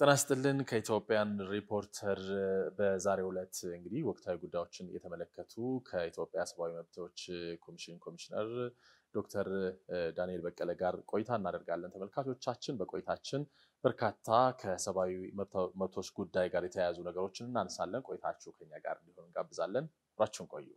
ጥናስጥልን ከኢትዮጵያን ሪፖርተር በዛሬ ዕለት እንግዲህ ወቅታዊ ጉዳዮችን የተመለከቱ ከኢትዮጵያ ሰብአዊ መብቶች ኮሚሽን ኮሚሽነር ዶክተር ዳንኤል በቀለ ጋር ቆይታ እናደርጋለን። ተመልካቾቻችን በቆይታችን በርካታ ከሰብአዊ መብቶች ጉዳይ ጋር የተያያዙ ነገሮችን እናነሳለን። ቆይታችሁ ከኛ ጋር እንዲሆን እንጋብዛለን። አብራችሁን ቆዩ።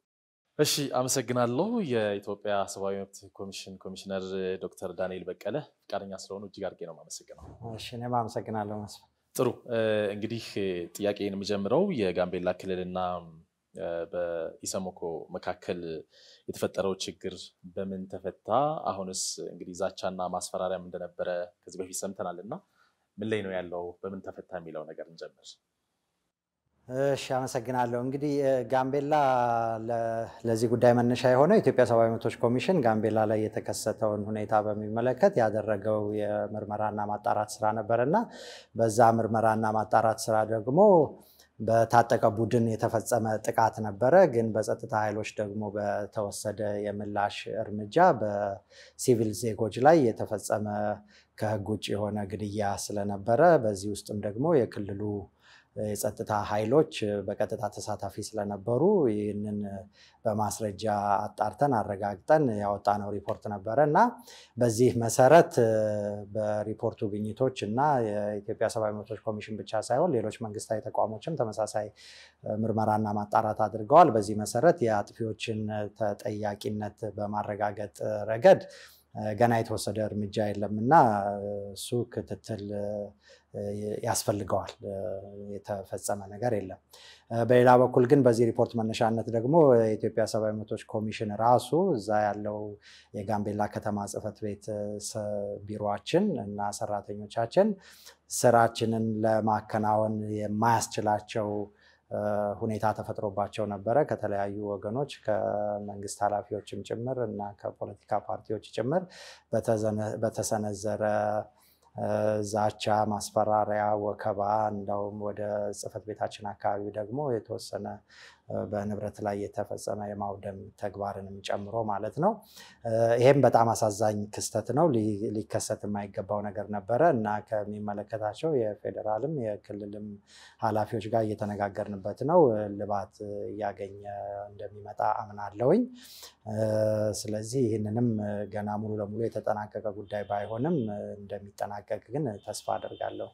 እሺ፣ አመሰግናለሁ። የኢትዮጵያ ሰብአዊ መብት ኮሚሽን ኮሚሽነር ዶክተር ዳንኤል በቀለ ፈቃደኛ ስለሆኑ እጅግ አድርጌ ነው የማመሰግነው። እሺ፣ እኔም አመሰግናለሁ መስፍን። ጥሩ እንግዲህ ጥያቄን የምጀምረው የጋምቤላ ክልልና በኢሰሞኮ መካከል የተፈጠረው ችግር በምን ተፈታ? አሁንስ እንግዲህ ዛቻና ማስፈራሪያም እንደነበረ ከዚህ በፊት ሰምተናል እና ምን ላይ ነው ያለው? በምን ተፈታ የሚለው ነገር እንጀምር። እሺ አመሰግናለሁ። እንግዲህ ጋምቤላ ለዚህ ጉዳይ መነሻ የሆነው የኢትዮጵያ ሰብአዊ መብቶች ኮሚሽን ጋምቤላ ላይ የተከሰተውን ሁኔታ በሚመለከት ያደረገው የምርመራና ማጣራት ስራ ነበርና በዛ ምርመራና ማጣራት ስራ ደግሞ በታጠቀ ቡድን የተፈጸመ ጥቃት ነበረ። ግን በጸጥታ ኃይሎች ደግሞ በተወሰደ የምላሽ እርምጃ በሲቪል ዜጎች ላይ የተፈጸመ ከህግ ውጭ የሆነ ግድያ ስለነበረ በዚህ ውስጥም ደግሞ የክልሉ የጸጥታ ኃይሎች በቀጥታ ተሳታፊ ስለነበሩ ይህንን በማስረጃ አጣርተን አረጋግጠን ያወጣነው ሪፖርት ነበረ እና በዚህ መሰረት በሪፖርቱ ግኝቶች እና የኢትዮጵያ ሰብአዊ መብቶች ኮሚሽን ብቻ ሳይሆን ሌሎች መንግስታዊ ተቋሞችም ተመሳሳይ ምርመራና ማጣራት አድርገዋል። በዚህ መሰረት የአጥፊዎችን ተጠያቂነት በማረጋገጥ ረገድ ገና የተወሰደ እርምጃ የለም እና እሱ ክትትል ያስፈልገዋል። የተፈጸመ ነገር የለም። በሌላ በኩል ግን በዚህ ሪፖርት መነሻነት ደግሞ የኢትዮጵያ ሰብአዊ መብቶች ኮሚሽን ራሱ እዛ ያለው የጋምቤላ ከተማ ጽህፈት ቤት ቢሮችን እና ሰራተኞቻችን ስራችንን ለማከናወን የማያስችላቸው ሁኔታ ተፈጥሮባቸው ነበረ። ከተለያዩ ወገኖች ከመንግስት ኃላፊዎችም ጭምር እና ከፖለቲካ ፓርቲዎች ጭምር በተሰነዘረ ዛቻ፣ ማስፈራሪያ፣ ወከባ እንደውም ወደ ጽሕፈት ቤታችን አካባቢ ደግሞ የተወሰነ በንብረት ላይ የተፈጸመ የማውደም ተግባርንም ጨምሮ ማለት ነው። ይሄም በጣም አሳዛኝ ክስተት ነው። ሊከሰት የማይገባው ነገር ነበረ እና ከሚመለከታቸው የፌዴራልም የክልልም ኃላፊዎች ጋር እየተነጋገርንበት ነው። ልባት እያገኘ እንደሚመጣ አምናለሁኝ። ስለዚህ ይህንንም ገና ሙሉ ለሙሉ የተጠናቀቀ ጉዳይ ባይሆንም እንደሚጠናቀቅ ግን ተስፋ አድርጋለሁ።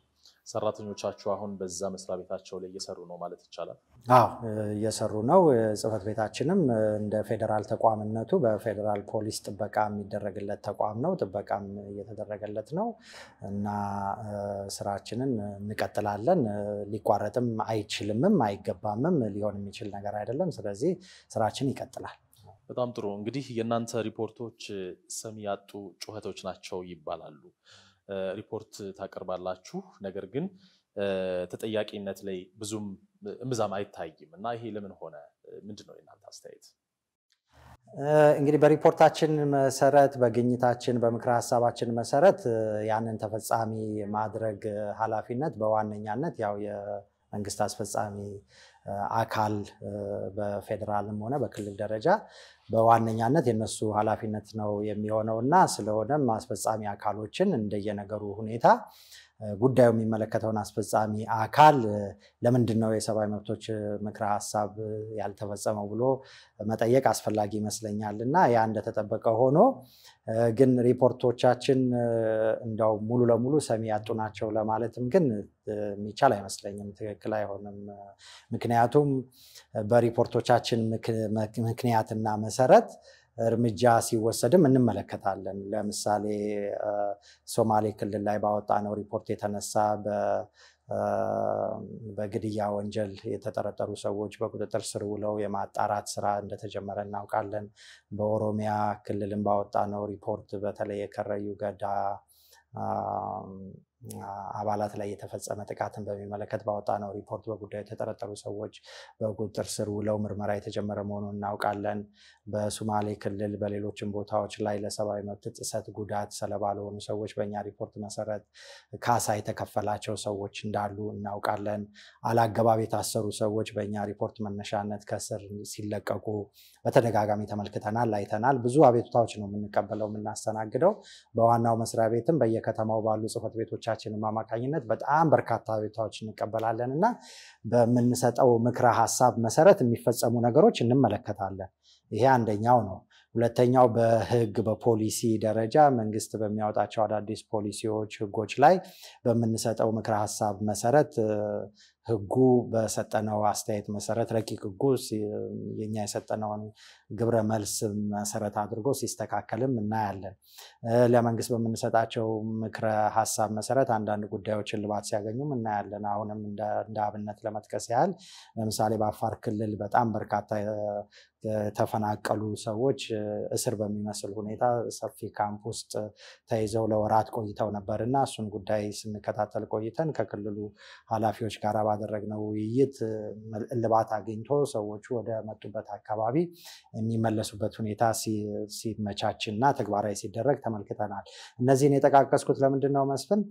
ሰራተኞቻችሁ አሁን በዛ መስሪያ ቤታቸው ላይ እየሰሩ ነው ማለት ይቻላል? አዎ እየሰሩ ነው። ጽህፈት ቤታችንም እንደ ፌዴራል ተቋምነቱ በፌዴራል ፖሊስ ጥበቃ የሚደረግለት ተቋም ነው። ጥበቃም እየተደረገለት ነው እና ስራችንን እንቀጥላለን። ሊቋረጥም አይችልምም፣ አይገባምም፣ ሊሆን የሚችል ነገር አይደለም። ስለዚህ ስራችን ይቀጥላል። በጣም ጥሩ። እንግዲህ የእናንተ ሪፖርቶች ሰሚ ያጡ ጩኸቶች ናቸው ይባላሉ። ሪፖርት ታቀርባላችሁ። ነገር ግን ተጠያቂነት ላይ ብዙም እምብዛም አይታይም እና ይሄ ለምን ሆነ? ምንድን ነው የእናንተ አስተያየት? እንግዲህ በሪፖርታችን መሰረት በግኝታችን በምክረ ሀሳባችን መሰረት ያንን ተፈጻሚ ማድረግ ኃላፊነት በዋነኛነት ያው የመንግስት አስፈጻሚ አካል በፌዴራልም ሆነ በክልል ደረጃ በዋነኛነት የነሱ ኃላፊነት ነው የሚሆነው እና ስለሆነም አስፈጻሚ አካሎችን እንደየነገሩ ሁኔታ ጉዳዩ የሚመለከተውን አስፈጻሚ አካል ለምንድን ነው የሰብአዊ መብቶች ምክረ ሀሳብ ያልተፈጸመው ብሎ መጠየቅ አስፈላጊ ይመስለኛል እና ያ እንደተጠበቀ ሆኖ ግን ሪፖርቶቻችን እንደው ሙሉ ለሙሉ ሰሚ ያጡ ናቸው ለማለትም ግን የሚቻል አይመስለኝም፣ ትክክል አይሆንም። ምክንያቱም በሪፖርቶቻችን ምክንያትና መሰረት እርምጃ ሲወሰድም እንመለከታለን። ለምሳሌ ሶማሌ ክልል ላይ ባወጣነው ሪፖርት የተነሳ በግድያ ወንጀል የተጠረጠሩ ሰዎች በቁጥጥር ስር ውለው የማጣራት ስራ እንደተጀመረ እናውቃለን። በኦሮሚያ ክልልም ባወጣነው ሪፖርት በተለይ የከረዩ ገዳ አባላት ላይ የተፈጸመ ጥቃትን በሚመለከት ነው። ሪፖርት በጉዳዩ የተጠረጠሩ ሰዎች በቁጥጥር ስር ውለው ምርመራ የተጀመረ መሆኑን እናውቃለን። በሱማሌ ክልል በሌሎችም ቦታዎች ላይ ለሰብአዊ መብት ጥሰት ጉዳት ሰለባ ለሆኑ ሰዎች በእኛ ሪፖርት መሰረት ካሳ የተከፈላቸው ሰዎች እንዳሉ እናውቃለን። አላገባብ የታሰሩ ሰዎች በእኛ ሪፖርት መነሻነት ከስር ሲለቀቁ በተደጋጋሚ ተመልክተናል፣ አይተናል። ብዙ አቤቱታዎች ነው የምንቀበለው የምናስተናግደው። በዋናው መስሪያ ቤትም በየከተማው ባሉ ጽህፈት ቤቶች በተማሪዎቻችንም አማካኝነት በጣም በርካታ ቤታዎች እንቀበላለን እና በምንሰጠው ምክረ ሀሳብ መሰረት የሚፈጸሙ ነገሮች እንመለከታለን። ይሄ አንደኛው ነው። ሁለተኛው በህግ በፖሊሲ ደረጃ መንግስት በሚያወጣቸው አዳዲስ ፖሊሲዎች፣ ህጎች ላይ በምንሰጠው ምክረ ሀሳብ መሰረት ህጉ በሰጠነው አስተያየት መሰረት ረቂቅ ህጉ የኛ የሰጠነውን ግብረ መልስ መሰረት አድርጎ ሲስተካከልም እናያለን። ለመንግስት በምንሰጣቸው ምክረ ሀሳብ መሰረት አንዳንድ ጉዳዮች እልባት ሲያገኙም እናያለን። አሁንም እንደ አብነት ለመጥቀስ ያህል ለምሳሌ በአፋር ክልል በጣም በርካታ የተፈናቀሉ ሰዎች እስር በሚመስል ሁኔታ ሰፊ ካምፕ ውስጥ ተይዘው ለወራት ቆይተው ነበር እና እሱን ጉዳይ ስንከታተል ቆይተን ከክልሉ ኃላፊዎች ጋር ባደረግነው ውይይት እልባት አግኝቶ ሰዎቹ ወደ መጡበት አካባቢ የሚመለሱበት ሁኔታ ሲመቻች እና ተግባራዊ ሲደረግ ተመልክተናል። እነዚህን የጠቃቀስኩት ለምንድን ነው መስፍን?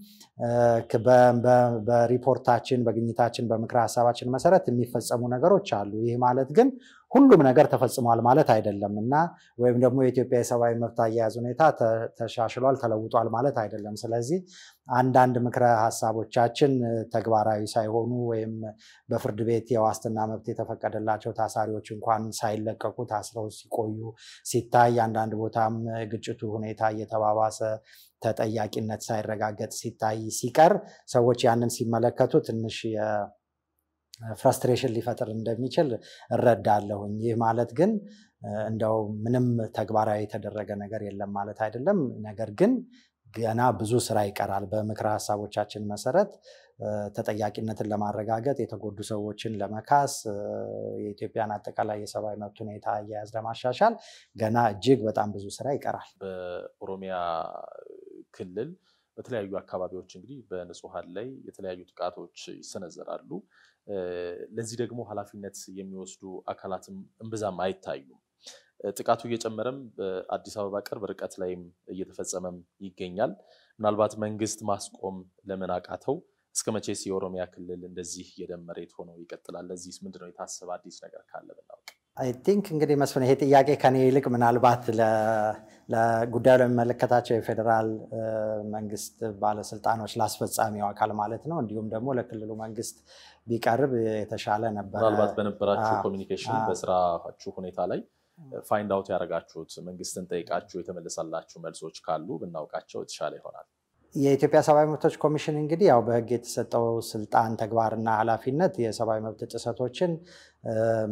በሪፖርታችን፣ በግኝታችን፣ በምክረ ሀሳባችን መሰረት የሚፈጸሙ ነገሮች አሉ። ይህ ማለት ግን ሁሉም ነገር ተፈጽሟል ማለት አይደለም እና ወይም ደግሞ የኢትዮጵያ የሰብአዊ መብት አያያዝ ሁኔታ ተሻሽሏል ተለውጧል ማለት አይደለም። ስለዚህ አንዳንድ ምክረ ሀሳቦቻችን ተግባራዊ ሳይሆኑ ወይም በፍርድ ቤት የዋስትና መብት የተፈቀደላቸው ታሳሪዎች እንኳን ሳይለቀቁ ታስረው ሲቆዩ ሲታይ፣ አንዳንድ ቦታም ግጭቱ ሁኔታ እየተባባሰ ተጠያቂነት ሳይረጋገጥ ሲታይ ሲቀር ሰዎች ያንን ሲመለከቱ ትንሽ ፍራስትሬሽን ሊፈጥር እንደሚችል እረዳለሁኝ። ይህ ማለት ግን እንደው ምንም ተግባራዊ የተደረገ ነገር የለም ማለት አይደለም። ነገር ግን ገና ብዙ ስራ ይቀራል። በምክረ ሀሳቦቻችን መሰረት ተጠያቂነትን ለማረጋገጥ የተጎዱ ሰዎችን ለመካስ የኢትዮጵያን አጠቃላይ የሰብአዊ መብት ሁኔታ አያያዝ ለማሻሻል ገና እጅግ በጣም ብዙ ስራ ይቀራል። በኦሮሚያ ክልል በተለያዩ አካባቢዎች እንግዲህ በንጹሀን ላይ የተለያዩ ጥቃቶች ይሰነዘራሉ። ለዚህ ደግሞ ኃላፊነት የሚወስዱ አካላትም እምብዛም አይታዩም። ጥቃቱ እየጨመረም በአዲስ አበባ ቅርብ ርቀት ላይም እየተፈጸመም ይገኛል። ምናልባት መንግስት ማስቆም ለምን አቃተው? እስከ መቼስ የኦሮሚያ ክልል እንደዚህ የደም መሬት ሆኖ ይቀጥላል? ለዚህ ምንድነው የታሰበ አዲስ ነገር ካለ ብናውቅ አይ ቲንክ እንግዲህ መስፍን ይሄ ጥያቄ ከኔ ይልቅ ምናልባት ለጉዳዩ ለሚመለከታቸው የፌዴራል መንግስት ባለስልጣኖች ለአስፈጻሚው አካል ማለት ነው እንዲሁም ደግሞ ለክልሉ መንግስት ቢቀርብ የተሻለ ነበር። ምናልባት በነበራችሁ ኮሚኒኬሽን በስራችሁ ሁኔታ ላይ ፋይንድ አውት ያደረጋችሁት መንግስትን ጠይቃችሁ የተመለሳላችሁ መልሶች ካሉ ብናውቃቸው የተሻለ ይሆናል። የኢትዮጵያ ሰብአዊ መብቶች ኮሚሽን እንግዲህ ያው በህግ የተሰጠው ስልጣን ተግባርና ኃላፊነት የሰብአዊ መብት ጥሰቶችን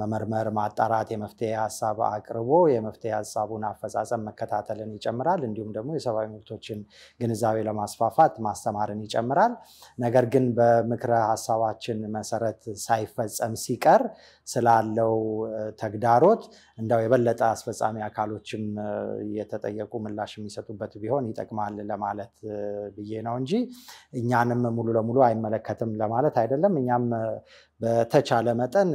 መመርመር፣ ማጣራት፣ የመፍትሄ ሀሳብ አቅርቦ የመፍትሄ ሀሳቡን አፈጻጸም መከታተልን ይጨምራል። እንዲሁም ደግሞ የሰብአዊ መብቶችን ግንዛቤ ለማስፋፋት ማስተማርን ይጨምራል። ነገር ግን በምክረ ሀሳባችን መሰረት ሳይፈጸም ሲቀር ስላለው ተግዳሮት እንዳው የበለጠ አስፈጻሚ አካሎችም የተጠየቁ ምላሽ የሚሰጡበት ቢሆን ይጠቅማል ለማለት ብዬ ነው እንጂ እኛንም ሙሉ ለሙሉ አይመለከትም ለማለት አይደለም። እኛም በተቻለ መጠን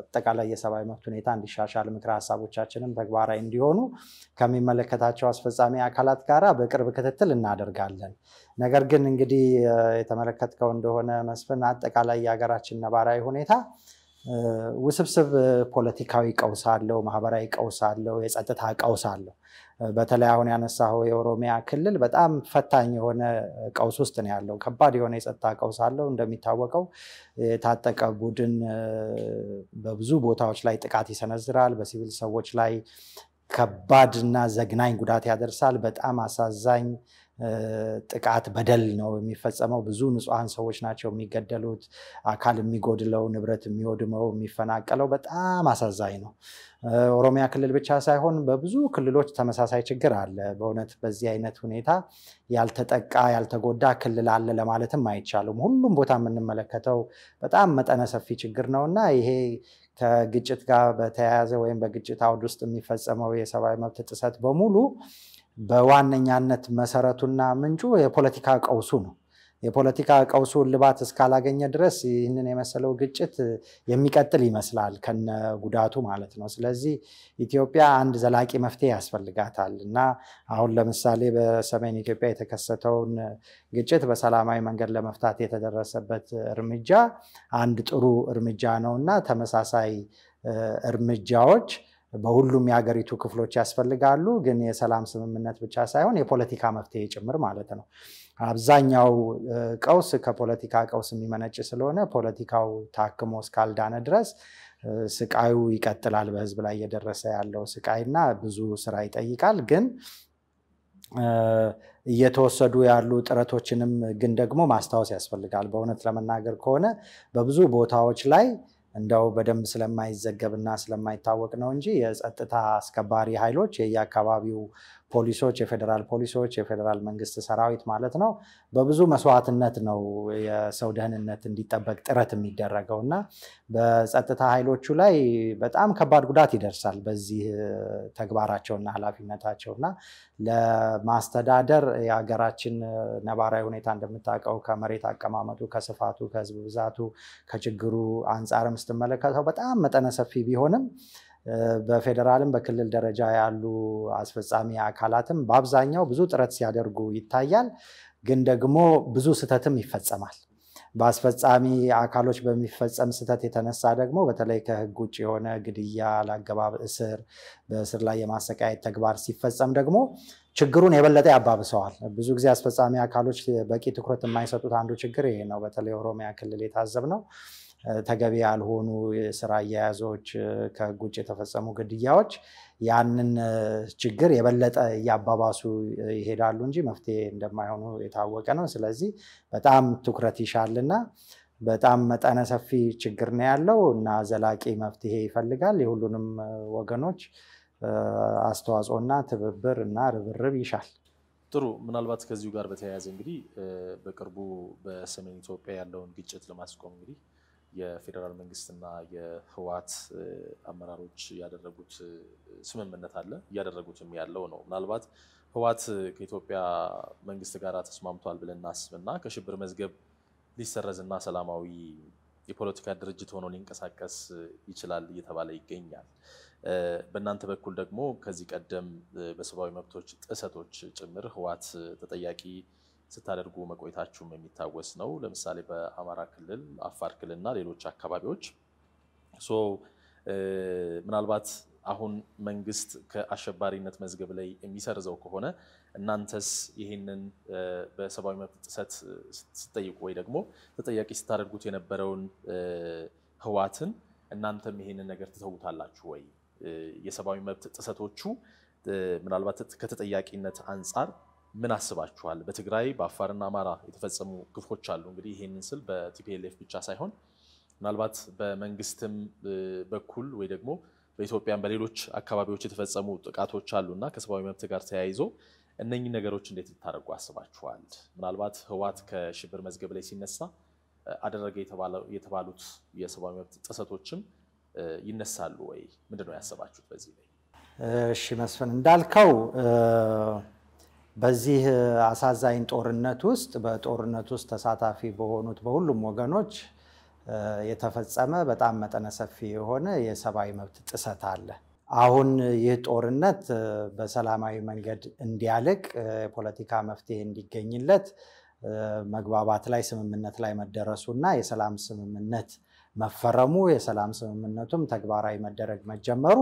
አጠቃላይ የሰብአዊ መብት ሁኔታ እንዲሻሻል ምክረ ሀሳቦቻችንም ተግባራዊ እንዲሆኑ ከሚመለከታቸው አስፈጻሚ አካላት ጋር በቅርብ ክትትል እናደርጋለን። ነገር ግን እንግዲህ የተመለከትከው እንደሆነ መስፍን፣ አጠቃላይ የሀገራችን ነባራዊ ሁኔታ ውስብስብ ፖለቲካዊ ቀውስ አለው፣ ማህበራዊ ቀውስ አለው፣ የጸጥታ ቀውስ አለው። በተለይ አሁን ያነሳው የኦሮሚያ ክልል በጣም ፈታኝ የሆነ ቀውስ ውስጥ ነው ያለው። ከባድ የሆነ የጸጥታ ቀውስ አለው። እንደሚታወቀው የታጠቀ ቡድን በብዙ ቦታዎች ላይ ጥቃት ይሰነዝራል። በሲቪል ሰዎች ላይ ከባድ እና ዘግናኝ ጉዳት ያደርሳል። በጣም አሳዛኝ ጥቃት፣ በደል ነው የሚፈጸመው። ብዙ ንጹሐን ሰዎች ናቸው የሚገደሉት፣ አካል የሚጎድለው፣ ንብረት የሚወድመው፣ የሚፈናቀለው በጣም አሳዛኝ ነው። ኦሮሚያ ክልል ብቻ ሳይሆን በብዙ ክልሎች ተመሳሳይ ችግር አለ። በእውነት በዚህ አይነት ሁኔታ ያልተጠቃ ያልተጎዳ ክልል አለ ለማለትም አይቻሉም። ሁሉም ቦታ የምንመለከተው በጣም መጠነ ሰፊ ችግር ነው እና ይሄ ከግጭት ጋር በተያያዘ ወይም በግጭት አውድ ውስጥ የሚፈጸመው የሰብአዊ መብት ጥሰት በሙሉ በዋነኛነት መሰረቱና ምንጩ የፖለቲካ ቀውሱ ነው። የፖለቲካ ቀውሱ እልባት እስካላገኘ ድረስ ይህንን የመሰለው ግጭት የሚቀጥል ይመስላል ከነ ጉዳቱ ማለት ነው። ስለዚህ ኢትዮጵያ አንድ ዘላቂ መፍትሄ ያስፈልጋታል እና አሁን ለምሳሌ በሰሜን ኢትዮጵያ የተከሰተውን ግጭት በሰላማዊ መንገድ ለመፍታት የተደረሰበት እርምጃ አንድ ጥሩ እርምጃ ነው እና ተመሳሳይ እርምጃዎች በሁሉም የሀገሪቱ ክፍሎች ያስፈልጋሉ። ግን የሰላም ስምምነት ብቻ ሳይሆን የፖለቲካ መፍትሄ ጭምር ማለት ነው። አብዛኛው ቀውስ ከፖለቲካ ቀውስ የሚመነጭ ስለሆነ ፖለቲካው ታክሞ እስካልዳነ ድረስ ስቃዩ ይቀጥላል። በህዝብ ላይ እየደረሰ ያለው ስቃይና ብዙ ስራ ይጠይቃል። ግን እየተወሰዱ ያሉ ጥረቶችንም ግን ደግሞ ማስታወስ ያስፈልጋል። በእውነት ለመናገር ከሆነ በብዙ ቦታዎች ላይ እንደው በደንብ ስለማይዘገብና ስለማይታወቅ ነው እንጂ የጸጥታ አስከባሪ ኃይሎች የየአካባቢው ፖሊሶች፣ የፌዴራል ፖሊሶች፣ የፌዴራል መንግስት ሰራዊት ማለት ነው። በብዙ መስዋዕትነት ነው የሰው ደህንነት እንዲጠበቅ ጥረት የሚደረገው እና በጸጥታ ኃይሎቹ ላይ በጣም ከባድ ጉዳት ይደርሳል በዚህ ተግባራቸውና ኃላፊነታቸው እና ለማስተዳደር የሀገራችን ነባራዊ ሁኔታ እንደምታውቀው ከመሬት አቀማመጡ፣ ከስፋቱ፣ ከህዝብ ብዛቱ፣ ከችግሩ አንጻርም ስትመለከተው በጣም መጠነ ሰፊ ቢሆንም በፌዴራልም በክልል ደረጃ ያሉ አስፈጻሚ አካላትም በአብዛኛው ብዙ ጥረት ሲያደርጉ ይታያል። ግን ደግሞ ብዙ ስህተትም ይፈጸማል። በአስፈጻሚ አካሎች በሚፈጸም ስህተት የተነሳ ደግሞ በተለይ ከህግ ውጭ የሆነ ግድያ፣ ለአገባብ እስር፣ በእስር ላይ የማሰቃየት ተግባር ሲፈጸም ደግሞ ችግሩን የበለጠ ያባብሰዋል። ብዙ ጊዜ አስፈጻሚ አካሎች በቂ ትኩረት የማይሰጡት አንዱ ችግር ይሄ ነው። በተለይ ኦሮሚያ ክልል የታዘብ ነው። ተገቢ ያልሆኑ የስራ አያያዞች፣ ከህግ ውጭ የተፈጸሙ ግድያዎች ያንን ችግር የበለጠ እያባባሱ ይሄዳሉ እንጂ መፍትሄ እንደማይሆኑ የታወቀ ነው። ስለዚህ በጣም ትኩረት ይሻልና በጣም መጠነ ሰፊ ችግር ነው ያለው እና ዘላቂ መፍትሄ ይፈልጋል። የሁሉንም ወገኖች አስተዋጽኦና ትብብር እና ርብርብ ይሻል። ጥሩ። ምናልባት ከዚሁ ጋር በተያያዘ እንግዲህ በቅርቡ በሰሜን ኢትዮጵያ ያለውን ግጭት ለማስቆም እንግዲህ የፌዴራል መንግስትና የህወሓት አመራሮች ያደረጉት ስምምነት አለ እያደረጉትም ያለው ነው። ምናልባት ህወሓት ከኢትዮጵያ መንግስት ጋር ተስማምቷል ብለን እናስብና ከሽብር መዝገብ ሊሰረዝና ሰላማዊ የፖለቲካ ድርጅት ሆኖ ሊንቀሳቀስ ይችላል እየተባለ ይገኛል። በእናንተ በኩል ደግሞ ከዚህ ቀደም በሰብአዊ መብቶች ጥሰቶች ጭምር ህወሓት ተጠያቂ ስታደርጉ መቆየታችሁም የሚታወስ ነው። ለምሳሌ በአማራ ክልል፣ አፋር ክልል እና ሌሎች አካባቢዎች ምናልባት አሁን መንግስት ከአሸባሪነት መዝገብ ላይ የሚሰርዘው ከሆነ እናንተስ ይህንን በሰብአዊ መብት ጥሰት ስትጠይቁ ወይ ደግሞ ተጠያቂ ስታደርጉት የነበረውን ህዋትን እናንተም ይህንን ነገር ትተውታላችሁ ወይ? የሰብአዊ መብት ጥሰቶቹ ምናልባት ከተጠያቂነት አንጻር ምን አስባችኋል? በትግራይ በአፋርና አማራ የተፈጸሙ ግፎች አሉ። እንግዲህ ይህንን ስል በቲፒኤልኤፍ ብቻ ሳይሆን ምናልባት በመንግስትም በኩል ወይ ደግሞ በኢትዮጵያን በሌሎች አካባቢዎች የተፈጸሙ ጥቃቶች እና ከሰብአዊ መብት ጋር ተያይዞ እነኚህ ነገሮች እንዴት ልታደርጉ አስባችኋል? ምናልባት ህወሓት ከሽብር መዝገብ ላይ ሲነሳ አደረገ የተባሉት የሰብአዊ መብት ጥሰቶችም ይነሳሉ ወይ? ምንድነው ነው ያሰባችሁት በዚህ ላይ? እሺ መስፍን እንዳልከው በዚህ አሳዛኝ ጦርነት ውስጥ በጦርነት ውስጥ ተሳታፊ በሆኑት በሁሉም ወገኖች የተፈጸመ በጣም መጠነ ሰፊ የሆነ የሰብአዊ መብት ጥሰት አለ። አሁን ይህ ጦርነት በሰላማዊ መንገድ እንዲያልቅ የፖለቲካ መፍትሄ እንዲገኝለት መግባባት ላይ ስምምነት ላይ መደረሱ እና የሰላም ስምምነት መፈረሙ የሰላም ስምምነቱም ተግባራዊ መደረግ መጀመሩ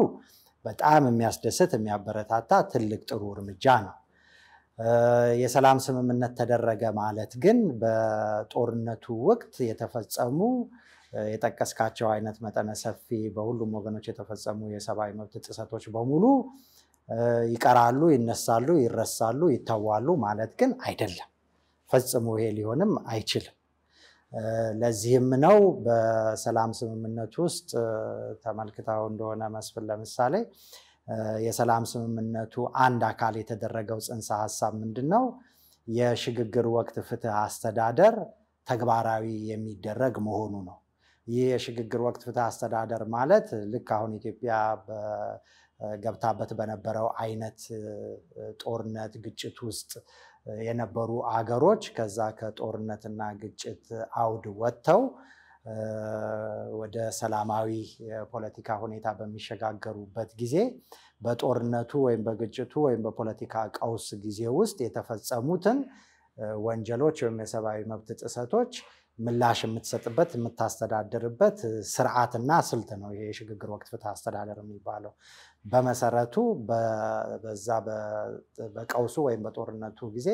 በጣም የሚያስደስት የሚያበረታታ ትልቅ ጥሩ እርምጃ ነው። የሰላም ስምምነት ተደረገ ማለት ግን በጦርነቱ ወቅት የተፈጸሙ የጠቀስካቸው አይነት መጠነ ሰፊ በሁሉም ወገኖች የተፈጸሙ የሰብአዊ መብት ጥሰቶች በሙሉ ይቀራሉ፣ ይነሳሉ፣ ይረሳሉ፣ ይተዋሉ ማለት ግን አይደለም። ፈጽሞ ይሄ ሊሆንም አይችልም። ለዚህም ነው በሰላም ስምምነት ውስጥ ተመልክተው እንደሆነ መስፍን ለምሳሌ የሰላም ስምምነቱ አንድ አካል የተደረገው ጽንሰ ሀሳብ ምንድን ነው? የሽግግር ወቅት ፍትህ አስተዳደር ተግባራዊ የሚደረግ መሆኑ ነው። ይህ የሽግግር ወቅት ፍትህ አስተዳደር ማለት ልክ አሁን ኢትዮጵያ ገብታበት በነበረው አይነት ጦርነት፣ ግጭት ውስጥ የነበሩ አገሮች ከዛ ከጦርነትና ግጭት አውድ ወጥተው ወደ ሰላማዊ የፖለቲካ ሁኔታ በሚሸጋገሩበት ጊዜ በጦርነቱ ወይም በግጭቱ ወይም በፖለቲካ ቀውስ ጊዜ ውስጥ የተፈጸሙትን ወንጀሎች ወይም የሰብአዊ መብት ጥሰቶች ምላሽ የምትሰጥበት የምታስተዳድርበት ስርዓትና ስልት ነው ይሄ የሽግግር ወቅት ፍትህ አስተዳደር የሚባለው። በመሰረቱ በዛ በቀውሱ ወይም በጦርነቱ ጊዜ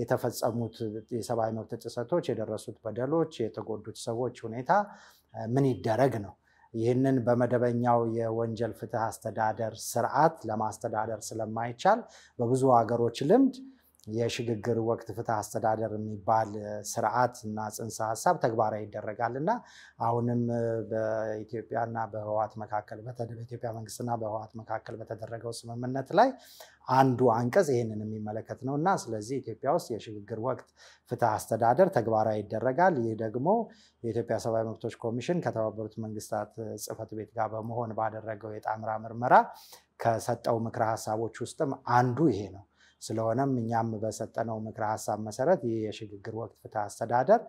የተፈጸሙት የሰብአዊ መብት ጥሰቶች፣ የደረሱት በደሎች፣ የተጎዱት ሰዎች ሁኔታ ምን ይደረግ ነው። ይህንን በመደበኛው የወንጀል ፍትህ አስተዳደር ስርዓት ለማስተዳደር ስለማይቻል በብዙ ሀገሮች ልምድ የሽግግር ወቅት ፍትህ አስተዳደር የሚባል ስርዓት እና ጽንሰ ሀሳብ ተግባራዊ ይደረጋል እና አሁንም በኢትዮጵያና በህወሓት መካከል በኢትዮጵያ መንግስትና በህዋት መካከል በተደረገው ስምምነት ላይ አንዱ አንቀጽ ይህንን የሚመለከት ነው እና ስለዚህ ኢትዮጵያ ውስጥ የሽግግር ወቅት ፍትህ አስተዳደር ተግባራዊ ይደረጋል። ይህ ደግሞ የኢትዮጵያ ሰብአዊ መብቶች ኮሚሽን ከተባበሩት መንግስታት ጽህፈት ቤት ጋር በመሆን ባደረገው የጣምራ ምርመራ ከሰጠው ምክረ ሀሳቦች ውስጥም አንዱ ይሄ ነው። ስለሆነም እኛም በሰጠነው ምክረ ሀሳብ መሰረት ይህ የሽግግር ወቅት ፍትህ አስተዳደር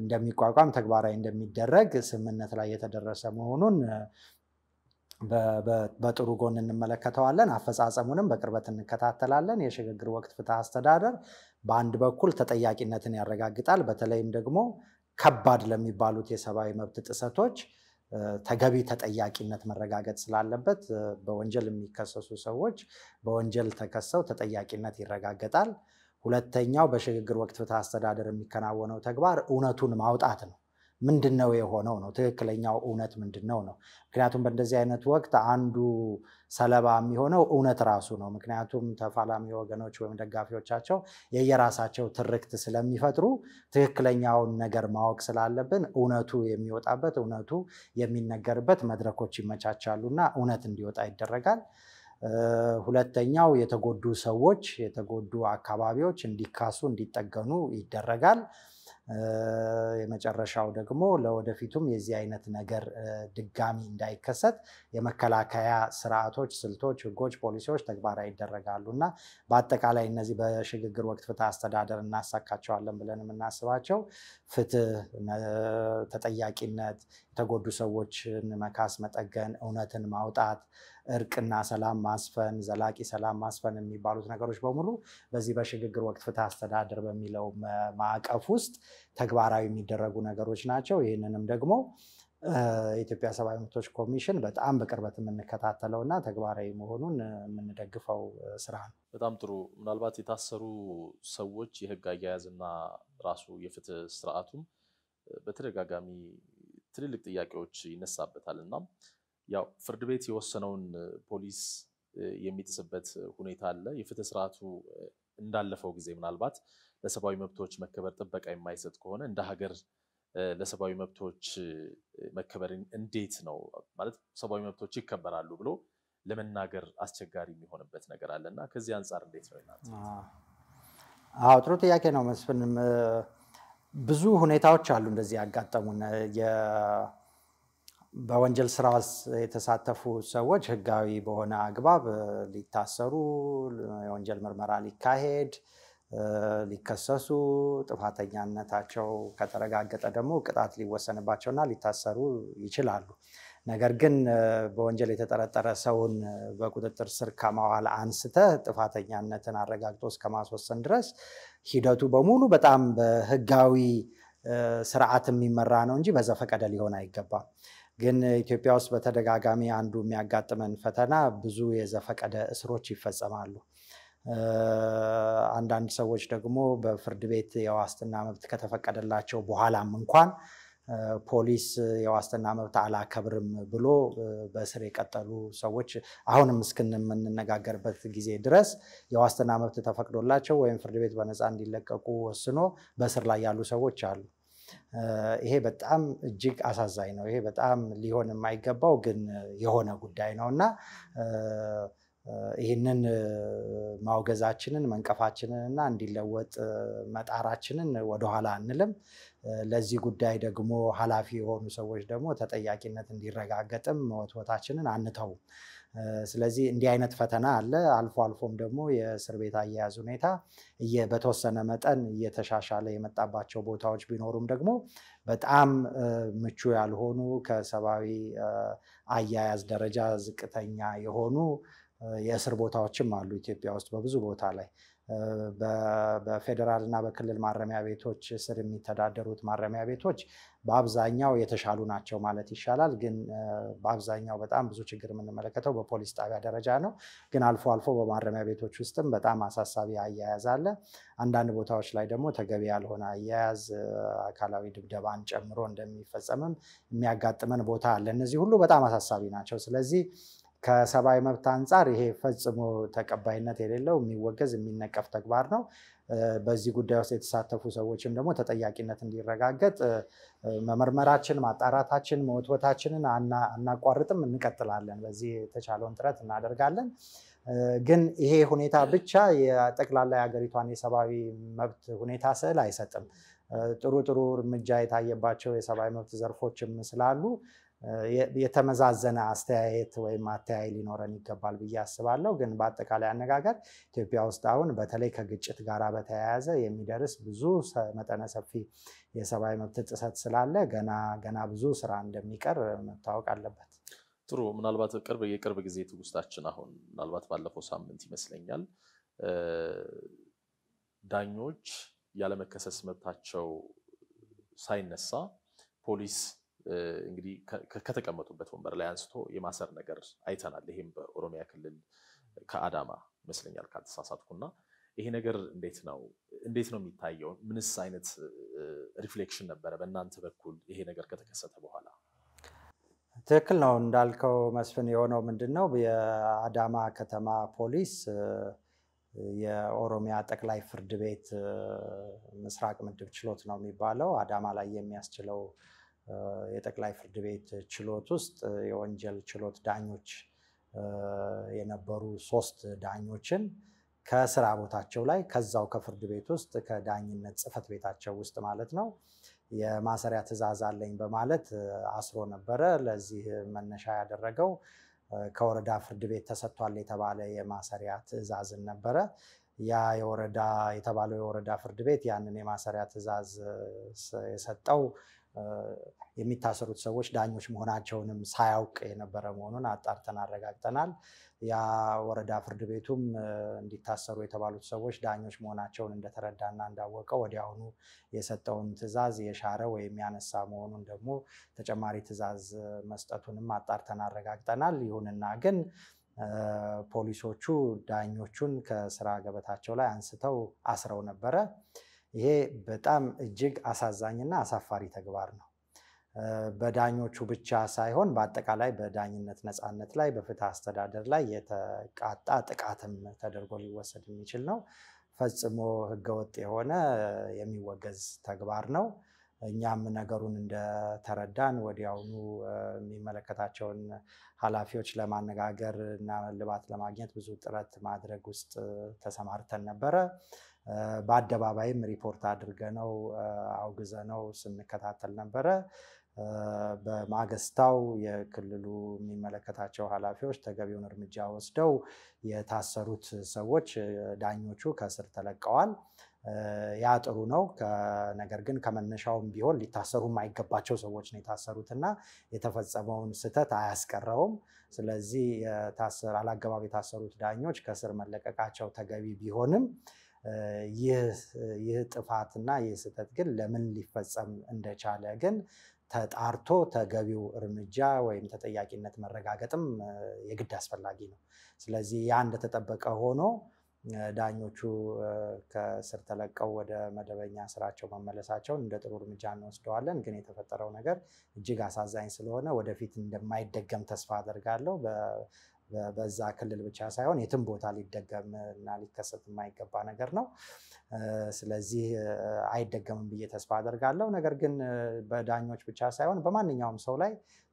እንደሚቋቋም ተግባራዊ እንደሚደረግ ስምምነት ላይ የተደረሰ መሆኑን በጥሩ ጎን እንመለከተዋለን። አፈጻጸሙንም በቅርበት እንከታተላለን። የሽግግር ወቅት ፍትህ አስተዳደር በአንድ በኩል ተጠያቂነትን ያረጋግጣል፣ በተለይም ደግሞ ከባድ ለሚባሉት የሰብአዊ መብት ጥሰቶች ተገቢ ተጠያቂነት መረጋገጥ ስላለበት በወንጀል የሚከሰሱ ሰዎች በወንጀል ተከሰው ተጠያቂነት ይረጋገጣል። ሁለተኛው በሽግግር ወቅት ፍትህ አስተዳደር የሚከናወነው ተግባር እውነቱን ማውጣት ነው። ምንድን ነው የሆነው ነው ትክክለኛው እውነት ምንድን ነው ነው። ምክንያቱም በእንደዚህ አይነት ወቅት አንዱ ሰለባ የሚሆነው እውነት ራሱ ነው። ምክንያቱም ተፋላሚ ወገኖች ወይም ደጋፊዎቻቸው የየራሳቸው ትርክት ስለሚፈጥሩ ትክክለኛውን ነገር ማወቅ ስላለብን እውነቱ የሚወጣበት እውነቱ የሚነገርበት መድረኮች ይመቻቻሉ እና እውነት እንዲወጣ ይደረጋል። ሁለተኛው የተጎዱ ሰዎች የተጎዱ አካባቢዎች እንዲካሱ እንዲጠገኑ ይደረጋል። የመጨረሻው ደግሞ ለወደፊቱም የዚህ አይነት ነገር ድጋሚ እንዳይከሰት የመከላከያ ስርዓቶች፣ ስልቶች፣ ህጎች፣ ፖሊሲዎች ተግባራዊ ይደረጋሉ እና በአጠቃላይ እነዚህ በሽግግር ወቅት ፍትህ አስተዳደር እናሳካቸዋለን ብለን የምናስባቸው ፍትህ፣ ተጠያቂነት የተጎዱ ሰዎችን መካስ፣ መጠገን፣ እውነትን ማውጣት፣ እርቅና ሰላም ማስፈን፣ ዘላቂ ሰላም ማስፈን የሚባሉት ነገሮች በሙሉ በዚህ በሽግግር ወቅት ፍትህ አስተዳደር በሚለው ማዕቀፍ ውስጥ ተግባራዊ የሚደረጉ ነገሮች ናቸው። ይህንንም ደግሞ የኢትዮጵያ ሰብአዊ መብቶች ኮሚሽን በጣም በቅርበት የምንከታተለው እና ተግባራዊ መሆኑን የምንደግፈው ስራ ነው። በጣም ጥሩ። ምናልባት የታሰሩ ሰዎች የህግ አያያዝና ራሱ የፍትህ ስርዓቱም በተደጋጋሚ ትልልቅ ጥያቄዎች ይነሳበታል እና ያው ፍርድ ቤት የወሰነውን ፖሊስ የሚጥስበት ሁኔታ አለ። የፍትህ ስርዓቱ እንዳለፈው ጊዜ ምናልባት ለሰብአዊ መብቶች መከበር ጥበቃ የማይሰጥ ከሆነ እንደ ሀገር ለሰብአዊ መብቶች መከበር እንዴት ነው ማለት ሰብአዊ መብቶች ይከበራሉ ብሎ ለመናገር አስቸጋሪ የሚሆንበት ነገር አለ እና ከዚህ አንጻር እንዴት ነው? አዎ ጥሩ ጥያቄ ነው መስፍን። ብዙ ሁኔታዎች አሉ እንደዚህ ያጋጠሙን። በወንጀል ስራ የተሳተፉ ሰዎች ህጋዊ በሆነ አግባብ ሊታሰሩ፣ የወንጀል ምርመራ ሊካሄድ፣ ሊከሰሱ፣ ጥፋተኛነታቸው ከተረጋገጠ ደግሞ ቅጣት ሊወሰንባቸውና ሊታሰሩ ይችላሉ። ነገር ግን በወንጀል የተጠረጠረ ሰውን በቁጥጥር ስር ከማዋል አንስተ ጥፋተኛነትን አረጋግጦ እስከ ማስወሰን ድረስ ሂደቱ በሙሉ በጣም በህጋዊ ስርዓት የሚመራ ነው እንጂ በዘፈቀደ ሊሆን አይገባም። ግን ኢትዮጵያ ውስጥ በተደጋጋሚ አንዱ የሚያጋጥመን ፈተና ብዙ የዘፈቀደ እስሮች ይፈጸማሉ። አንዳንድ ሰዎች ደግሞ በፍርድ ቤት የዋስትና መብት ከተፈቀደላቸው በኋላም እንኳን ፖሊስ የዋስትና መብት አላከብርም ብሎ በእስር የቀጠሉ ሰዎች አሁንም እስክን የምንነጋገርበት ጊዜ ድረስ የዋስትና መብት ተፈቅዶላቸው ወይም ፍርድ ቤት በነፃ እንዲለቀቁ ወስኖ በእስር ላይ ያሉ ሰዎች አሉ። ይሄ በጣም እጅግ አሳዛኝ ነው። ይሄ በጣም ሊሆን የማይገባው ግን የሆነ ጉዳይ ነው እና ይህንን ማውገዛችንን መንቀፋችንን እና እንዲለወጥ መጣራችንን ወደኋላ አንልም። ለዚህ ጉዳይ ደግሞ ኃላፊ የሆኑ ሰዎች ደግሞ ተጠያቂነት እንዲረጋገጥም መወትወታችንን አንተውም። ስለዚህ እንዲህ አይነት ፈተና አለ። አልፎ አልፎም ደግሞ የእስር ቤት አያያዝ ሁኔታ በተወሰነ መጠን እየተሻሻለ የመጣባቸው ቦታዎች ቢኖሩም ደግሞ በጣም ምቹ ያልሆኑ ከሰብአዊ አያያዝ ደረጃ ዝቅተኛ የሆኑ የእስር ቦታዎችም አሉ ኢትዮጵያ ውስጥ በብዙ ቦታ ላይ በፌዴራል እና በክልል ማረሚያ ቤቶች ስር የሚተዳደሩት ማረሚያ ቤቶች በአብዛኛው የተሻሉ ናቸው ማለት ይሻላል። ግን በአብዛኛው በጣም ብዙ ችግር የምንመለከተው በፖሊስ ጣቢያ ደረጃ ነው። ግን አልፎ አልፎ በማረሚያ ቤቶች ውስጥም በጣም አሳሳቢ አያያዝ አለ። አንዳንድ ቦታዎች ላይ ደግሞ ተገቢ ያልሆነ አያያዝ አካላዊ ድብደባን ጨምሮ እንደሚፈጸምም የሚያጋጥመን ቦታ አለ። እነዚህ ሁሉ በጣም አሳሳቢ ናቸው። ስለዚህ ከሰብአዊ መብት አንጻር ይሄ ፈጽሞ ተቀባይነት የሌለው የሚወገዝ የሚነቀፍ ተግባር ነው። በዚህ ጉዳይ ውስጥ የተሳተፉ ሰዎችም ደግሞ ተጠያቂነት እንዲረጋገጥ መመርመራችን፣ ማጣራታችን፣ መወትወታችንን አናቋርጥም፣ እንቀጥላለን። በዚህ የተቻለውን ጥረት እናደርጋለን። ግን ይሄ ሁኔታ ብቻ የጠቅላላ የሀገሪቷን የሰብአዊ መብት ሁኔታ ስዕል አይሰጥም። ጥሩ ጥሩ እርምጃ የታየባቸው የሰብአዊ መብት ዘርፎችም ስላሉ የተመዛዘነ አስተያየት ወይም አተያይ ሊኖረን ይገባል ብዬ አስባለሁ። ግን በአጠቃላይ አነጋገር ኢትዮጵያ ውስጥ አሁን በተለይ ከግጭት ጋር በተያያዘ የሚደርስ ብዙ መጠነ ሰፊ የሰብአዊ መብት ጥሰት ስላለ ገና ገና ብዙ ስራ እንደሚቀር መታወቅ አለበት። ጥሩ። ምናልባት ቅርብ የቅርብ ጊዜ ትውስታችን አሁን ምናልባት ባለፈው ሳምንት ይመስለኛል ዳኞች ያለመከሰስ መብታቸው ሳይነሳ ፖሊስ እንግዲህ ከተቀመጡበት ወንበር ላይ አንስቶ የማሰር ነገር አይተናል። ይሄም በኦሮሚያ ክልል ከአዳማ ይመስለኛል ካልተሳሳትኩና ይሄ ነገር እንዴት ነው እንዴት ነው የሚታየው? ምንስ አይነት ሪፍሌክሽን ነበረ በእናንተ በኩል ይሄ ነገር ከተከሰተ በኋላ? ትክክል ነው እንዳልከው መስፍን። የሆነው ምንድን ነው የአዳማ ከተማ ፖሊስ የኦሮሚያ ጠቅላይ ፍርድ ቤት ምስራቅ ምድብ ችሎት ነው የሚባለው አዳማ ላይ የሚያስችለው የጠቅላይ ፍርድ ቤት ችሎት ውስጥ የወንጀል ችሎት ዳኞች የነበሩ ሶስት ዳኞችን ከስራ ቦታቸው ላይ ከዛው ከፍርድ ቤት ውስጥ ከዳኝነት ጽፈት ቤታቸው ውስጥ ማለት ነው የማሰሪያ ትዕዛዝ አለኝ በማለት አስሮ ነበረ። ለዚህ መነሻ ያደረገው ከወረዳ ፍርድ ቤት ተሰጥቷል የተባለ የማሰሪያ ትዕዛዝን ነበረ። ያ የወረዳ የተባለው የወረዳ ፍርድ ቤት ያንን የማሰሪያ ትዕዛዝ የሰጠው የሚታሰሩት ሰዎች ዳኞች መሆናቸውንም ሳያውቅ የነበረ መሆኑን አጣርተን አረጋግጠናል። ያ ወረዳ ፍርድ ቤቱም እንዲታሰሩ የተባሉት ሰዎች ዳኞች መሆናቸውን እንደተረዳና እንዳወቀ ወዲያውኑ የሰጠውን ትዕዛዝ የሻረ ወይም ያነሳ መሆኑን ደግሞ ተጨማሪ ትዕዛዝ መስጠቱንም አጣርተን አረጋግጠናል። ይሁንና ግን ፖሊሶቹ ዳኞቹን ከስራ ገበታቸው ላይ አንስተው አስረው ነበረ። ይሄ በጣም እጅግ አሳዛኝና አሳፋሪ ተግባር ነው። በዳኞቹ ብቻ ሳይሆን በአጠቃላይ በዳኝነት ነፃነት ላይ በፍትህ አስተዳደር ላይ የተቃጣ ጥቃትም ተደርጎ ሊወሰድ የሚችል ነው። ፈጽሞ ህገወጥ የሆነ የሚወገዝ ተግባር ነው። እኛም ነገሩን እንደተረዳን ወዲያውኑ የሚመለከታቸውን ኃላፊዎች ለማነጋገር እና እልባት ለማግኘት ብዙ ጥረት ማድረግ ውስጥ ተሰማርተን ነበረ። በአደባባይም ሪፖርት አድርገ ነው አውግዘ ነው ስንከታተል ነበረ። በማግስታው የክልሉ የሚመለከታቸው ኃላፊዎች ተገቢውን እርምጃ ወስደው የታሰሩት ሰዎች ዳኞቹ ከእስር ተለቀዋል። ያ ጥሩ ነው። ነገር ግን ከመነሻውም ቢሆን ሊታሰሩ የማይገባቸው ሰዎች ነው የታሰሩት እና የተፈጸመውን ስህተት አያስቀረውም። ስለዚህ አላገባብ የታሰሩት ዳኞች ከእስር መለቀቃቸው ተገቢ ቢሆንም ይህ ጥፋትና ይህ ስህተት ግን ለምን ሊፈጸም እንደቻለ ግን ተጣርቶ ተገቢው እርምጃ ወይም ተጠያቂነት መረጋገጥም የግድ አስፈላጊ ነው። ስለዚህ ያ እንደተጠበቀ ሆኖ ዳኞቹ ከስር ተለቀው ወደ መደበኛ ስራቸው መመለሳቸውን እንደ ጥሩ እርምጃ እንወስደዋለን። ግን የተፈጠረው ነገር እጅግ አሳዛኝ ስለሆነ ወደፊት እንደማይደገም ተስፋ አደርጋለሁ። በዛ ክልል ብቻ ሳይሆን የትም ቦታ ሊደገም እና ሊከሰት የማይገባ ነገር ነው። ስለዚህ አይደገምም ብዬ ተስፋ አደርጋለሁ። ነገር ግን በዳኞች ብቻ ሳይሆን በማንኛውም ሰው ላይ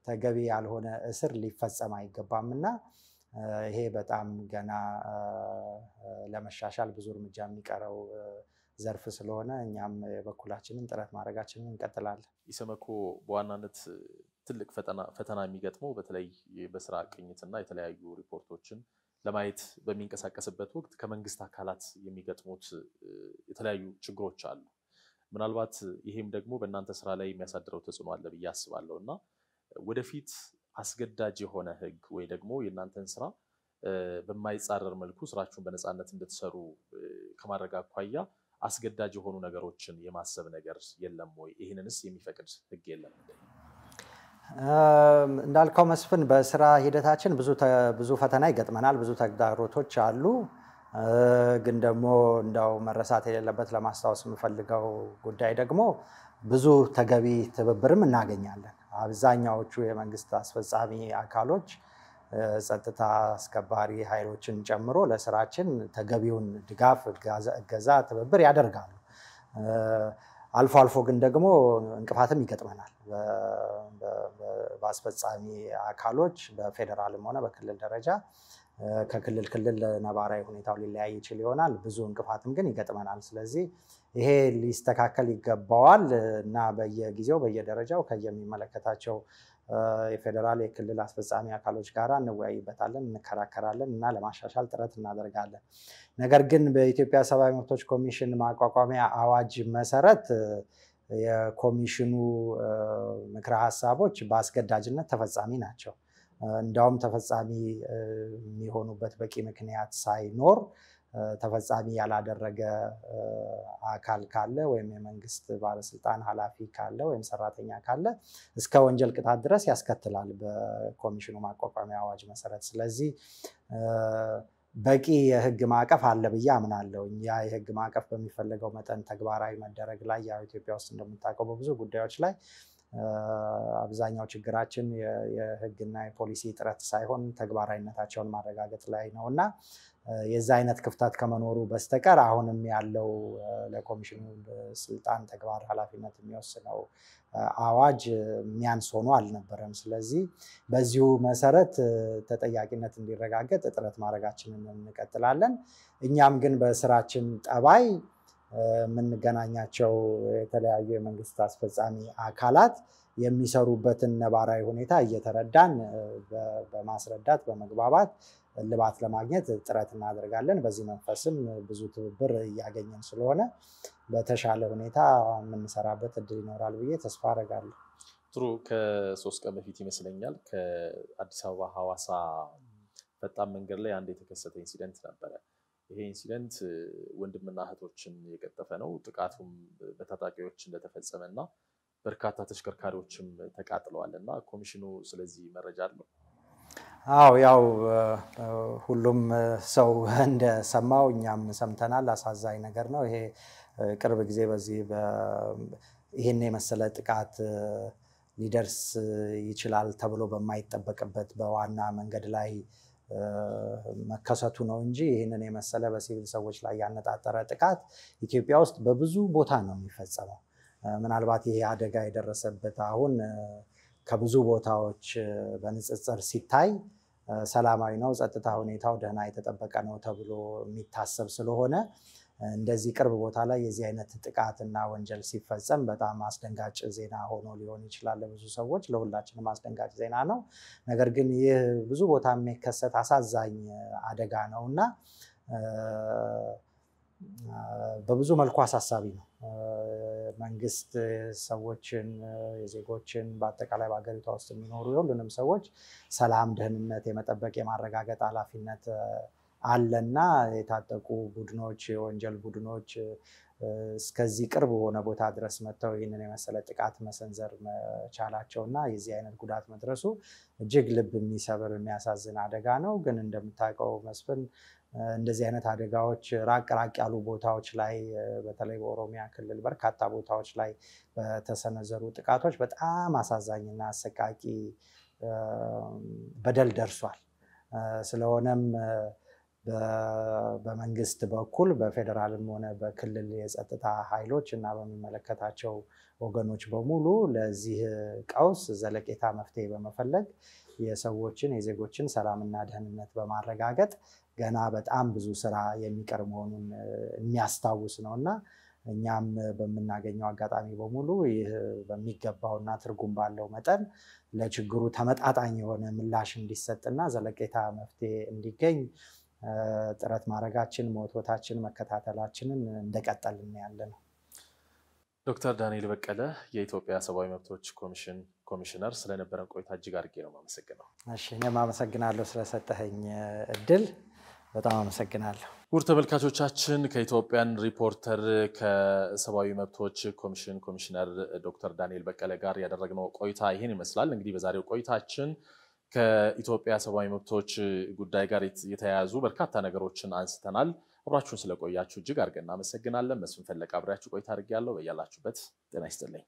ተገቢ ያልሆነ እስር ሊፈጸም አይገባም እና ይሄ በጣም ገና ለመሻሻል ብዙ እርምጃ የሚቀረው ዘርፍ ስለሆነ እኛም የበኩላችንን ጥረት ማድረጋችንን እንቀጥላለን። ኢሰመኮ በዋናነት ትልቅ ፈተና የሚገጥመው በተለይ በስራ ቅኝትና የተለያዩ ሪፖርቶችን ለማየት በሚንቀሳቀስበት ወቅት ከመንግስት አካላት የሚገጥሙት የተለያዩ ችግሮች አሉ። ምናልባት ይሄም ደግሞ በእናንተ ስራ ላይ የሚያሳድረው ተጽዕኖ አለ ብዬ አስባለሁ እና ወደፊት አስገዳጅ የሆነ ህግ ወይ ደግሞ የእናንተን ስራ በማይጻረር መልኩ ስራችሁን በነፃነት እንድትሰሩ ከማድረግ አኳያ አስገዳጅ የሆኑ ነገሮችን የማሰብ ነገር የለም ወይ? ይህንንስ የሚፈቅድ ህግ የለም? እንዳልከው መስፍን፣ በስራ ሂደታችን ብዙ ፈተና ይገጥመናል፣ ብዙ ተግዳሮቶች አሉ። ግን ደግሞ እንዳው መረሳት የሌለበት ለማስታወስ የምፈልገው ጉዳይ ደግሞ ብዙ ተገቢ ትብብርም እናገኛለን። አብዛኛዎቹ የመንግስት አስፈጻሚ አካሎች ጸጥታ አስከባሪ ኃይሎችን ጨምሮ ለስራችን ተገቢውን ድጋፍ፣ እገዛ፣ ትብብር ያደርጋሉ። አልፎ አልፎ ግን ደግሞ እንቅፋትም ይገጥመናል። በአስፈጻሚ አካሎች በፌዴራልም ሆነ በክልል ደረጃ ከክልል ክልል ነባራዊ ሁኔታው ሊለያይ ይችል ይሆናል። ብዙ እንቅፋትም ግን ይገጥመናል። ስለዚህ ይሄ ሊስተካከል ይገባዋል እና በየጊዜው በየደረጃው ከየሚመለከታቸው የፌዴራል የክልል አስፈጻሚ አካሎች ጋር እንወያይበታለን፣ እንከራከራለን እና ለማሻሻል ጥረት እናደርጋለን። ነገር ግን በኢትዮጵያ ሰብአዊ መብቶች ኮሚሽን ማቋቋሚያ አዋጅ መሰረት የኮሚሽኑ ምክረ ሀሳቦች በአስገዳጅነት ተፈጻሚ ናቸው። እንዳውም ተፈጻሚ የሚሆኑበት በቂ ምክንያት ሳይኖር ተፈጻሚ ያላደረገ አካል ካለ ወይም የመንግስት ባለስልጣን ኃላፊ ካለ ወይም ሰራተኛ ካለ እስከ ወንጀል ቅጣት ድረስ ያስከትላል በኮሚሽኑ ማቋቋሚያ አዋጅ መሰረት። ስለዚህ በቂ የህግ ማዕቀፍ አለ ብዬ አምናለሁ። ያ የህግ ማዕቀፍ በሚፈለገው መጠን ተግባራዊ መደረግ ላይ ያው ኢትዮጵያ ውስጥ እንደምታውቀው በብዙ ጉዳዮች ላይ አብዛኛው ችግራችን የህግና የፖሊሲ ጥረት ሳይሆን ተግባራዊነታቸውን ማረጋገጥ ላይ ነው እና የዛ አይነት ክፍተት ከመኖሩ በስተቀር አሁንም ያለው ለኮሚሽኑ ስልጣን ተግባር ኃላፊነት የሚወስነው አዋጅ የሚያንስ ሆኖ አልነበረም። ስለዚህ በዚሁ መሰረት ተጠያቂነት እንዲረጋገጥ እጥረት ማድረጋችንን እንቀጥላለን። እኛም ግን በስራችን ጠባይ የምንገናኛቸው የተለያዩ የመንግስት አስፈጻሚ አካላት የሚሰሩበትን ነባራዊ ሁኔታ እየተረዳን በማስረዳት በመግባባት ልባት ለማግኘት ጥረት እናደርጋለን። በዚህ መንፈስም ብዙ ትብብር እያገኘን ስለሆነ በተሻለ ሁኔታ የምንሰራበት እድል ይኖራል ብዬ ተስፋ አደርጋለሁ። ጥሩ። ከሶስት ቀን በፊት ይመስለኛል ከአዲስ አበባ ሐዋሳ ፈጣን መንገድ ላይ አንድ የተከሰተ ኢንሲደንት ነበረ። ይሄ ኢንሲደንት ወንድምና እህቶችን የቀጠፈ ነው። ጥቃቱም በታጣቂዎች እንደተፈጸመ እና በርካታ ተሽከርካሪዎችም ተቃጥለዋል እና ኮሚሽኑ ስለዚህ መረጃ አለው? አው ያው ሁሉም ሰው እንደሰማው እኛም ሰምተናል። አሳዛኝ ነገር ነው ይሄ። ቅርብ ጊዜ በዚህ ይህን የመሰለ ጥቃት ሊደርስ ይችላል ተብሎ በማይጠበቅበት በዋና መንገድ ላይ መከሰቱ ነው እንጂ ይህንን የመሰለ በሲቪል ሰዎች ላይ ያነጣጠረ ጥቃት ኢትዮጵያ ውስጥ በብዙ ቦታ ነው የሚፈጸመው። ምናልባት ይሄ አደጋ የደረሰበት አሁን ከብዙ ቦታዎች በንጽጽር ሲታይ ሰላማዊ ነው፣ ጸጥታ ሁኔታው ደህና የተጠበቀ ነው ተብሎ የሚታሰብ ስለሆነ እንደዚህ ቅርብ ቦታ ላይ የዚህ አይነት ጥቃትና ወንጀል ሲፈጸም በጣም አስደንጋጭ ዜና ሆኖ ሊሆን ይችላል ለብዙ ሰዎች፣ ለሁላችንም አስደንጋጭ ዜና ነው። ነገር ግን ይህ ብዙ ቦታ የሚከሰት አሳዛኝ አደጋ ነው እና በብዙ መልኩ አሳሳቢ ነው። መንግስት ሰዎችን፣ የዜጎችን በአጠቃላይ በሀገሪቷ ውስጥ የሚኖሩ የሁሉንም ሰዎች ሰላም፣ ደህንነት የመጠበቅ የማረጋገጥ ኃላፊነት አለና የታጠቁ ቡድኖች የወንጀል ቡድኖች እስከዚህ ቅርብ በሆነ ቦታ ድረስ መጥተው ይህንን የመሰለ ጥቃት መሰንዘር መቻላቸው እና የዚህ አይነት ጉዳት መድረሱ እጅግ ልብ የሚሰብር የሚያሳዝን አደጋ ነው። ግን እንደምታውቀው መስፍን እንደዚህ አይነት አደጋዎች ራቅ ራቅ ያሉ ቦታዎች ላይ በተለይ በኦሮሚያ ክልል በርካታ ቦታዎች ላይ በተሰነዘሩ ጥቃቶች በጣም አሳዛኝና አሰቃቂ በደል ደርሷል። ስለሆነም በመንግስት በኩል በፌዴራልም ሆነ በክልል የጸጥታ ኃይሎች እና በሚመለከታቸው ወገኖች በሙሉ ለዚህ ቀውስ ዘለቄታ መፍትሄ በመፈለግ የሰዎችን የዜጎችን ሰላምና ደህንነት በማረጋገጥ ገና በጣም ብዙ ስራ የሚቀር መሆኑን የሚያስታውስ ነው እና እኛም በምናገኘው አጋጣሚ በሙሉ ይህ በሚገባውና ትርጉም ባለው መጠን ለችግሩ ተመጣጣኝ የሆነ ምላሽ እንዲሰጥና ዘለቄታ መፍትሄ እንዲገኝ ጥረት ማድረጋችን ሞቶታችን መከታተላችንን እንደቀጠልን ያለ ነው። ዶክተር ዳንኤል በቀለ የኢትዮጵያ ሰብአዊ መብቶች ኮሚሽን ኮሚሽነር ስለነበረን ቆይታ እጅግ አድርጌ ነው የማመሰግነው። እሺ እኔም አመሰግናለሁ ስለሰጠኸኝ እድል በጣም አመሰግናለሁ። ውድ ተመልካቾቻችን ከኢትዮጵያን ሪፖርተር ከሰብአዊ መብቶች ኮሚሽን ኮሚሽነር ዶክተር ዳንኤል በቀለ ጋር ያደረግነው ቆይታ ይህን ይመስላል። እንግዲህ በዛሬው ቆይታችን ከኢትዮጵያ ሰብአዊ መብቶች ጉዳይ ጋር የተያያዙ በርካታ ነገሮችን አንስተናል። አብራችሁን ስለቆያችሁ እጅግ አድርገን እናመሰግናለን። መስፍን ፈለቀ አብሬያችሁ ቆይታ አድርጌያለሁ። በያላችሁበት ጤና ይስጥልኝ።